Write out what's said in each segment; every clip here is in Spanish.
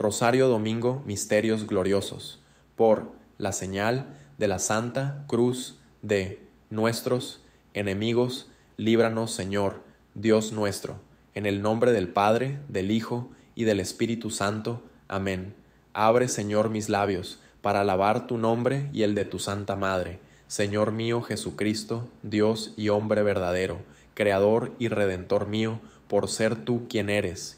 Rosario Domingo Misterios Gloriosos, por la señal de la Santa Cruz de nuestros enemigos, líbranos Señor, Dios nuestro, en el nombre del Padre, del Hijo y del Espíritu Santo. Amén. Abre, Señor, mis labios, para alabar tu nombre y el de tu Santa Madre, Señor mío Jesucristo, Dios y hombre verdadero, Creador y Redentor mío, por ser tú quien eres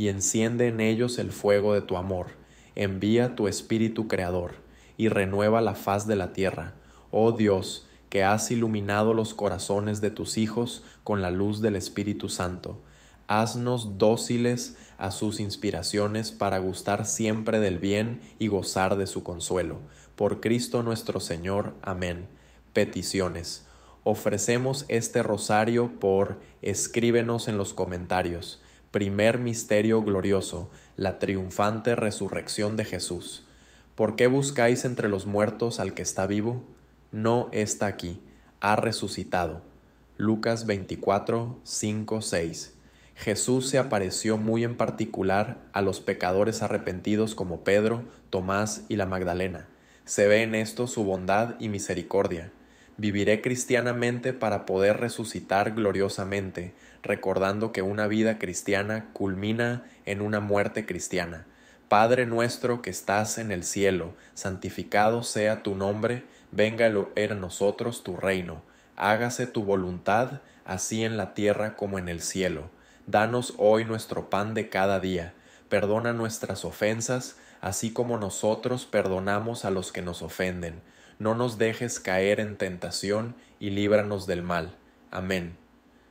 y enciende en ellos el fuego de tu amor. Envía tu espíritu creador y renueva la faz de la tierra. Oh Dios, que has iluminado los corazones de tus hijos con la luz del Espíritu Santo. Haznos dóciles a sus inspiraciones para gustar siempre del bien y gozar de su consuelo. Por Cristo nuestro Señor. Amén. Peticiones. Ofrecemos este rosario por escríbenos en los comentarios Primer misterio glorioso, la triunfante resurrección de Jesús. ¿Por qué buscáis entre los muertos al que está vivo? No está aquí, ha resucitado. Lucas 24, 5, 6. Jesús se apareció muy en particular a los pecadores arrepentidos como Pedro, Tomás y la Magdalena. Se ve en esto su bondad y misericordia. Viviré cristianamente para poder resucitar gloriosamente, recordando que una vida cristiana culmina en una muerte cristiana. Padre nuestro que estás en el cielo, santificado sea tu nombre, venga en nosotros tu reino, hágase tu voluntad, así en la tierra como en el cielo. Danos hoy nuestro pan de cada día, perdona nuestras ofensas, así como nosotros perdonamos a los que nos ofenden. No nos dejes caer en tentación y líbranos del mal. Amén.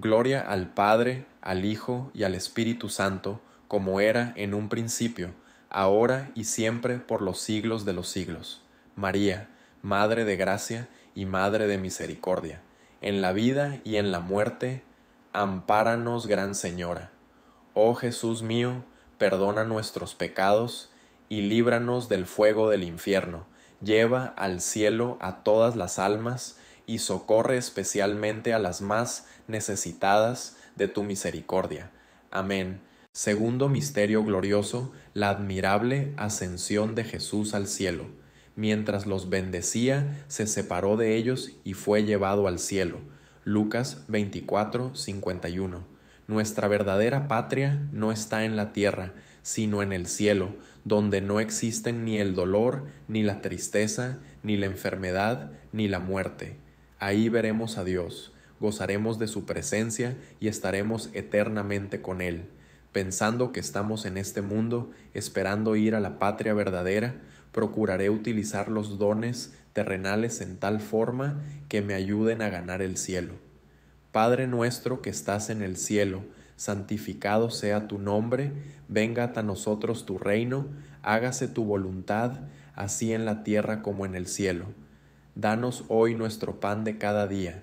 Gloria al Padre, al Hijo y al Espíritu Santo, como era en un principio, ahora y siempre por los siglos de los siglos. María, Madre de Gracia y Madre de Misericordia, en la vida y en la muerte, ampáranos, Gran Señora. Oh Jesús mío, perdona nuestros pecados y líbranos del fuego del infierno. Lleva al cielo a todas las almas y socorre especialmente a las más necesitadas de tu misericordia. Amén. Segundo misterio glorioso, la admirable ascensión de Jesús al cielo. Mientras los bendecía, se separó de ellos y fue llevado al cielo. Lucas 24, 51. Nuestra verdadera patria no está en la tierra, sino en el cielo, donde no existen ni el dolor, ni la tristeza, ni la enfermedad, ni la muerte. Ahí veremos a Dios gozaremos de su presencia y estaremos eternamente con Él, pensando que estamos en este mundo, esperando ir a la patria verdadera, procuraré utilizar los dones terrenales en tal forma que me ayuden a ganar el cielo. Padre nuestro que estás en el cielo, santificado sea tu nombre, venga a nosotros tu reino, hágase tu voluntad, así en la tierra como en el cielo. Danos hoy nuestro pan de cada día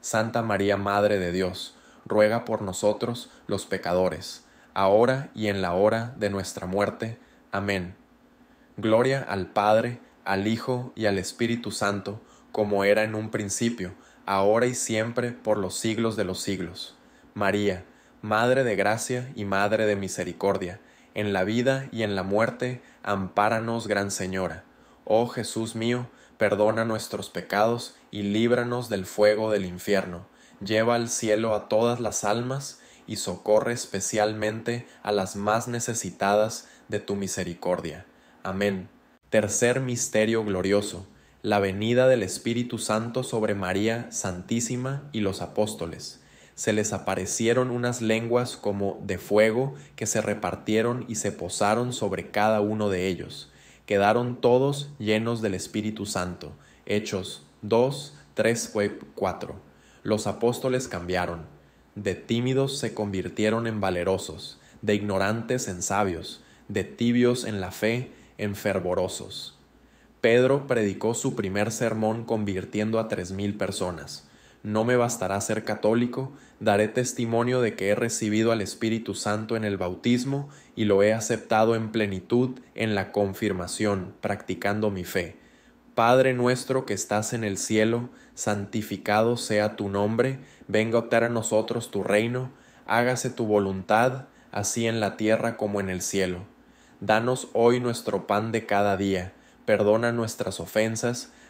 Santa María, Madre de Dios, ruega por nosotros los pecadores, ahora y en la hora de nuestra muerte. Amén. Gloria al Padre, al Hijo y al Espíritu Santo, como era en un principio, ahora y siempre, por los siglos de los siglos. María, Madre de Gracia y Madre de Misericordia, en la vida y en la muerte, ampáranos, Gran Señora. Oh Jesús mío, perdona nuestros pecados y líbranos del fuego del infierno. Lleva al cielo a todas las almas y socorre especialmente a las más necesitadas de tu misericordia. Amén. Tercer misterio glorioso. La venida del Espíritu Santo sobre María Santísima y los apóstoles. Se les aparecieron unas lenguas como de fuego que se repartieron y se posaron sobre cada uno de ellos quedaron todos llenos del Espíritu Santo. Hechos 2, 3, 4. Los apóstoles cambiaron. De tímidos se convirtieron en valerosos, de ignorantes en sabios, de tibios en la fe en fervorosos. Pedro predicó su primer sermón convirtiendo a tres mil personas. No me bastará ser católico, daré testimonio de que he recibido al Espíritu Santo en el bautismo y lo he aceptado en plenitud en la confirmación, practicando mi fe. Padre nuestro que estás en el cielo, santificado sea tu nombre, venga a optar a nosotros tu reino, hágase tu voluntad, así en la tierra como en el cielo. Danos hoy nuestro pan de cada día, perdona nuestras ofensas,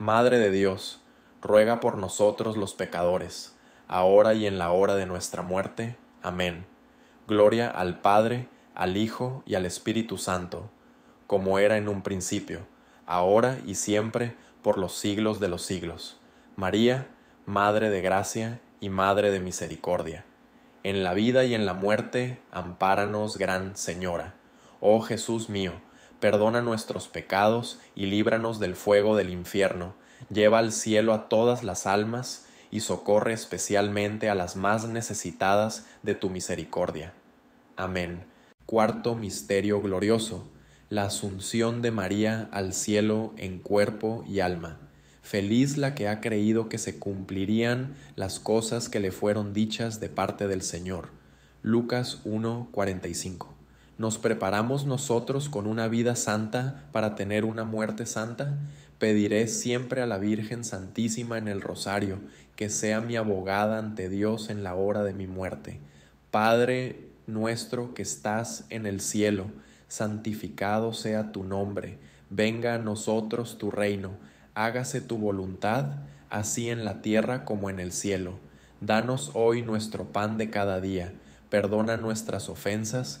Madre de Dios, ruega por nosotros los pecadores, ahora y en la hora de nuestra muerte. Amén. Gloria al Padre, al Hijo y al Espíritu Santo, como era en un principio, ahora y siempre, por los siglos de los siglos. María, Madre de Gracia y Madre de Misericordia. En la vida y en la muerte, ampáranos, Gran Señora. Oh Jesús mío, perdona nuestros pecados y líbranos del fuego del infierno, lleva al cielo a todas las almas y socorre especialmente a las más necesitadas de tu misericordia. Amén. Cuarto Misterio Glorioso. La Asunción de María al cielo en cuerpo y alma. Feliz la que ha creído que se cumplirían las cosas que le fueron dichas de parte del Señor. Lucas 1:45 ¿Nos preparamos nosotros con una vida santa para tener una muerte santa? Pediré siempre a la Virgen Santísima en el Rosario, que sea mi abogada ante Dios en la hora de mi muerte. Padre nuestro que estás en el cielo, santificado sea tu nombre, venga a nosotros tu reino, hágase tu voluntad, así en la tierra como en el cielo. Danos hoy nuestro pan de cada día, perdona nuestras ofensas,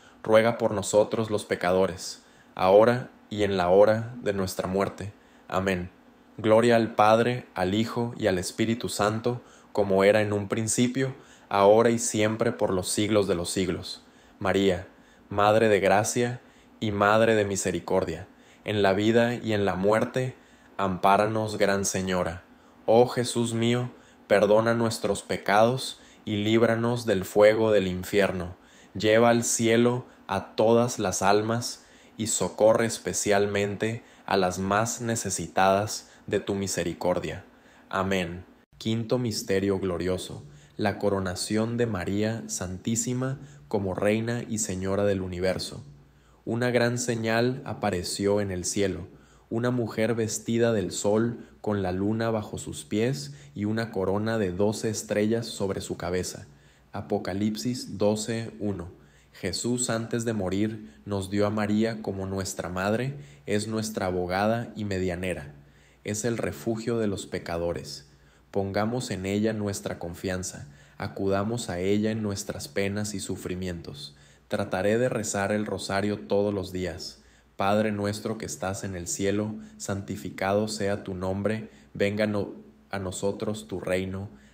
ruega por nosotros los pecadores, ahora y en la hora de nuestra muerte. Amén. Gloria al Padre, al Hijo y al Espíritu Santo, como era en un principio, ahora y siempre por los siglos de los siglos. María, Madre de Gracia y Madre de Misericordia, en la vida y en la muerte, ampáranos, Gran Señora. Oh Jesús mío, perdona nuestros pecados y líbranos del fuego del infierno lleva al cielo a todas las almas y socorre especialmente a las más necesitadas de tu misericordia. Amén. Quinto Misterio Glorioso. La coronación de María Santísima como Reina y Señora del Universo. Una gran señal apareció en el cielo, una mujer vestida del sol con la luna bajo sus pies y una corona de doce estrellas sobre su cabeza. Apocalipsis 12:1 Jesús antes de morir nos dio a María como nuestra madre, es nuestra abogada y medianera, es el refugio de los pecadores. Pongamos en ella nuestra confianza, acudamos a ella en nuestras penas y sufrimientos. Trataré de rezar el rosario todos los días. Padre nuestro que estás en el cielo, santificado sea tu nombre, venga a nosotros tu reino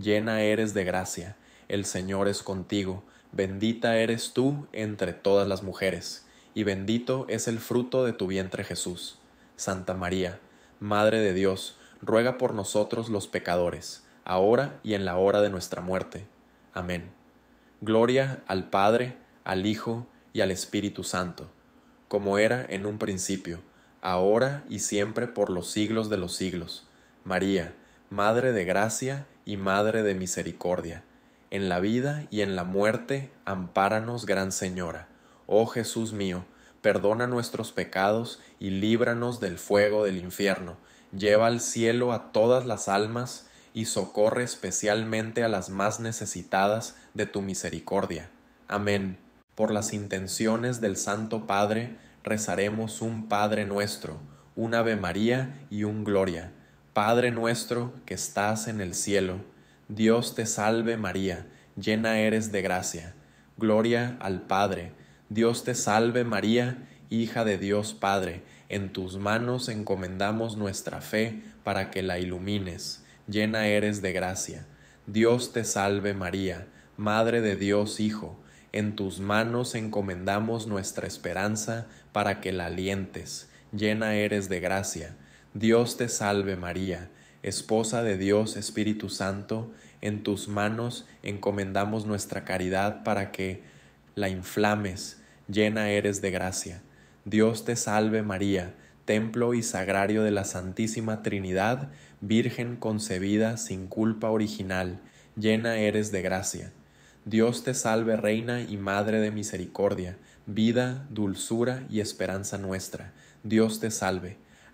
llena eres de gracia, el Señor es contigo, bendita eres tú entre todas las mujeres, y bendito es el fruto de tu vientre Jesús. Santa María, Madre de Dios, ruega por nosotros los pecadores, ahora y en la hora de nuestra muerte. Amén. Gloria al Padre, al Hijo y al Espíritu Santo, como era en un principio, ahora y siempre por los siglos de los siglos. María, Madre de Gracia, y Madre de Misericordia, en la vida y en la muerte, ampáranos, Gran Señora. Oh Jesús mío, perdona nuestros pecados y líbranos del fuego del infierno. Lleva al cielo a todas las almas y socorre especialmente a las más necesitadas de tu misericordia. Amén. Por las intenciones del Santo Padre, rezaremos un Padre nuestro, un Ave María y un Gloria Padre nuestro que estás en el cielo, Dios te salve María, llena eres de gracia. Gloria al Padre, Dios te salve María, hija de Dios Padre, en tus manos encomendamos nuestra fe para que la ilumines, llena eres de gracia. Dios te salve María, Madre de Dios Hijo, en tus manos encomendamos nuestra esperanza para que la alientes, llena eres de gracia. Dios te salve María, Esposa de Dios Espíritu Santo, en tus manos encomendamos nuestra caridad para que la inflames, llena eres de gracia. Dios te salve María, templo y sagrario de la Santísima Trinidad, Virgen concebida sin culpa original, llena eres de gracia. Dios te salve Reina y Madre de Misericordia, vida, dulzura y esperanza nuestra. Dios te salve.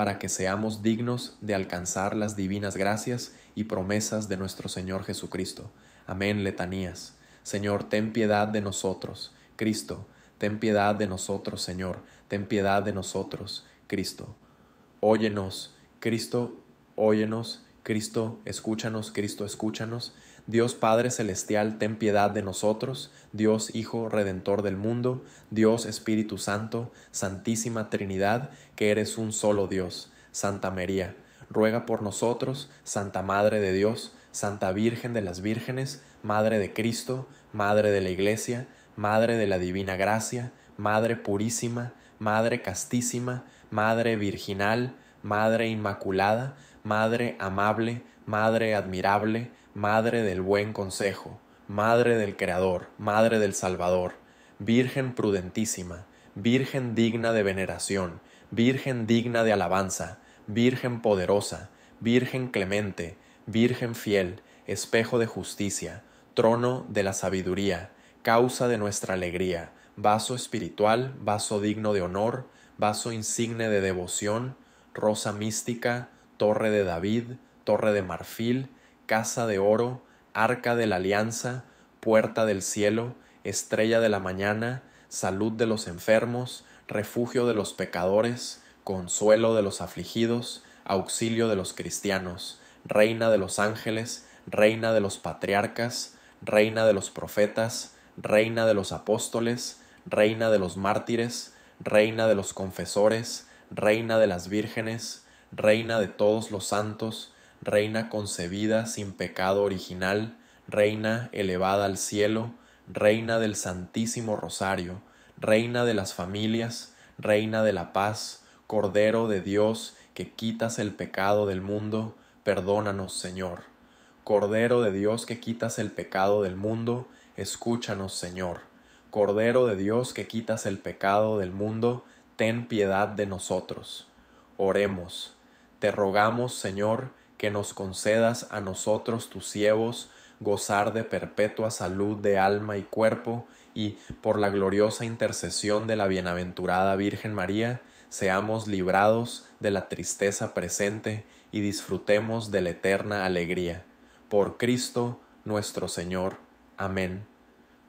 para que seamos dignos de alcanzar las divinas gracias y promesas de nuestro Señor Jesucristo. Amén, letanías. Señor, ten piedad de nosotros. Cristo, ten piedad de nosotros, Señor, ten piedad de nosotros, Cristo. Óyenos, Cristo, óyenos, Cristo, escúchanos, Cristo, escúchanos. Dios Padre Celestial, ten piedad de nosotros, Dios Hijo Redentor del mundo, Dios Espíritu Santo, Santísima Trinidad, que eres un solo Dios, Santa María, ruega por nosotros, Santa Madre de Dios, Santa Virgen de las Vírgenes, Madre de Cristo, Madre de la Iglesia, Madre de la Divina Gracia, Madre Purísima, Madre Castísima, Madre Virginal, Madre Inmaculada, Madre Amable, Madre Admirable, Madre del buen consejo, Madre del Creador, Madre del Salvador, Virgen prudentísima, Virgen digna de veneración, Virgen digna de alabanza, Virgen poderosa, Virgen clemente, Virgen fiel, espejo de justicia, trono de la sabiduría, causa de nuestra alegría, vaso espiritual, vaso digno de honor, vaso insigne de devoción, rosa mística, torre de David, torre de marfil, casa de oro, arca de la alianza, puerta del cielo, estrella de la mañana, salud de los enfermos, refugio de los pecadores, consuelo de los afligidos, auxilio de los cristianos, reina de los ángeles, reina de los patriarcas, reina de los profetas, reina de los apóstoles, reina de los mártires, reina de los confesores, reina de las vírgenes, reina de todos los santos, reina concebida sin pecado original, reina elevada al cielo, reina del Santísimo Rosario, reina de las familias, reina de la paz, Cordero de Dios, que quitas el pecado del mundo, perdónanos, Señor. Cordero de Dios, que quitas el pecado del mundo, escúchanos, Señor. Cordero de Dios, que quitas el pecado del mundo, ten piedad de nosotros. Oremos. Te rogamos, Señor, que nos concedas a nosotros tus siervos gozar de perpetua salud de alma y cuerpo, y por la gloriosa intercesión de la bienaventurada Virgen María, seamos librados de la tristeza presente y disfrutemos de la eterna alegría. Por Cristo nuestro Señor. Amén.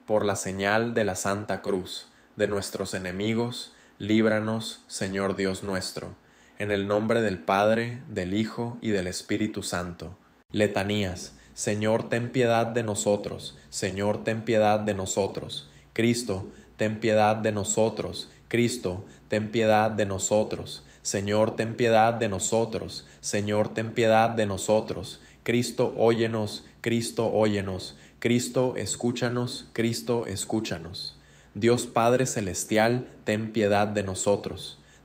Por la señal de la Santa Cruz, de nuestros enemigos, líbranos, Señor Dios nuestro en el nombre del Padre, del Hijo y del Espíritu Santo. Letanías. Señor, ten piedad de nosotros. Señor, ten piedad de nosotros. Cristo, ten piedad de nosotros. Cristo, ten piedad de nosotros. Señor, ten piedad de nosotros. Señor, ten piedad de nosotros. Cristo, óyenos. Cristo, óyenos. Cristo, escúchanos. Cristo, escúchanos. Dios Padre Celestial, ten piedad de nosotros.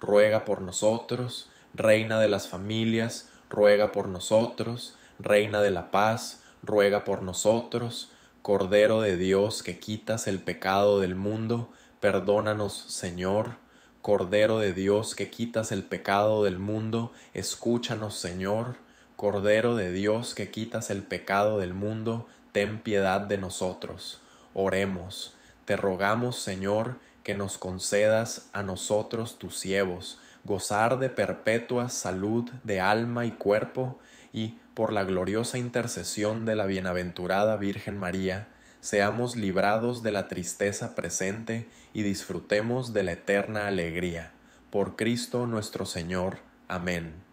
ruega por nosotros, Reina de las familias, ruega por nosotros, Reina de la paz, ruega por nosotros, Cordero de Dios que quitas el pecado del mundo, perdónanos, Señor. Cordero de Dios que quitas el pecado del mundo, escúchanos, Señor. Cordero de Dios que quitas el pecado del mundo, ten piedad de nosotros. Oremos. Te rogamos, Señor, que nos concedas a nosotros tus siervos, gozar de perpetua salud de alma y cuerpo, y, por la gloriosa intercesión de la bienaventurada Virgen María, seamos librados de la tristeza presente y disfrutemos de la eterna alegría. Por Cristo nuestro Señor. Amén.